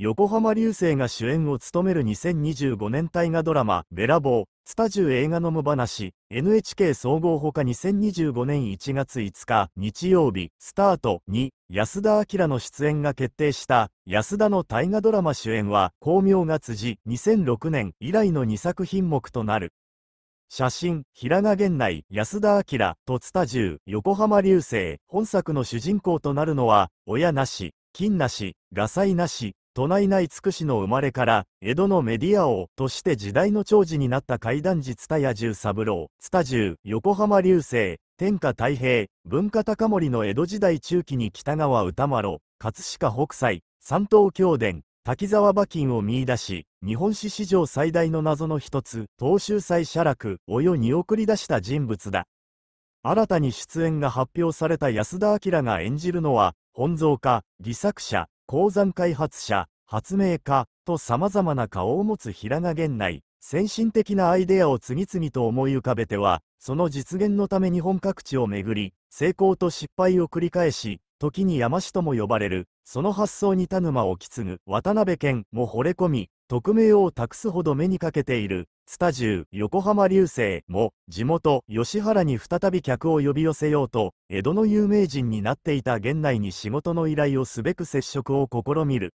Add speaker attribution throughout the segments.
Speaker 1: 横浜流星が主演を務める2025年大河ドラマ「べらぼう」スタジオ映画の無話 NHK 総合ほか2025年1月5日日曜日スタートに安田明の出演が決定した安田の大河ドラマ主演は光明が辻2006年以来の2作品目となる写真、平賀源内、安田明、と津田銃、横浜流星、本作の主人公となるのは、親なし、金なし、画才なし、都内内つくしの生まれから、江戸のメディア王として時代の長寿になった怪談寺田屋十三郎、田十、横浜流星、天下太平、文化高森の江戸時代中期に北川歌麿、葛飾北斎、三刀京伝、滝沢馬琴を見出し、日本史史上最大の謎の一つ、東州祭写楽およに送り出した人物だ。新たに出演が発表された安田明が演じるのは、本草家、偽作者、鉱山開発者、発明家と様々な顔を持つ平賀源内、先進的なアイデアを次々と思い浮かべては、その実現のため日本各地をめぐり、成功と失敗を繰り返し、時に山師とも呼ばれる、その発想に田沼をき継ぐ渡辺謙も惚れ込み、匿名を託すほど目にかけている、スタジュー横浜流星も、地元吉原に再び客を呼び寄せようと、江戸の有名人になっていた現代に仕事の依頼をすべく接触を試みる。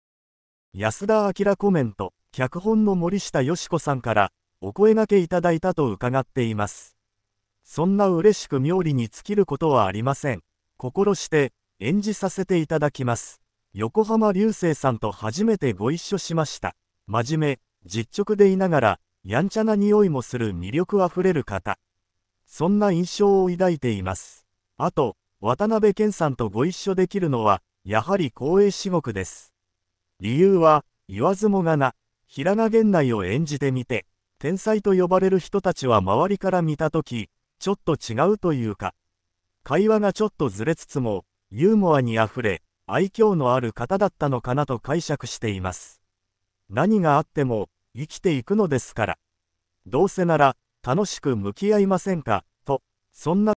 Speaker 1: 安田明コメント、脚本の森下よし子さんから、お声がけいただいたと伺っています。そんな嬉しく妙利に尽きることはありません。心して、演じさせていただきます。横浜流星さんと初めてご一緒しました。真面目、実直でいながら、やんちゃな匂いもする魅力あふれる方。そんな印象を抱いています。あと、渡辺謙さんとご一緒できるのは、やはり光栄至極です。理由は、言わずもがな、平賀源内を演じてみて、天才と呼ばれる人たちは周りから見たとき、ちょっと違うというか、会話がちょっとずれつつも、ユーモアにあふれ、愛嬌のある方だったのかなと解釈しています。何があっても生きていくのですから。どうせなら楽しく向き合いませんかと、そんな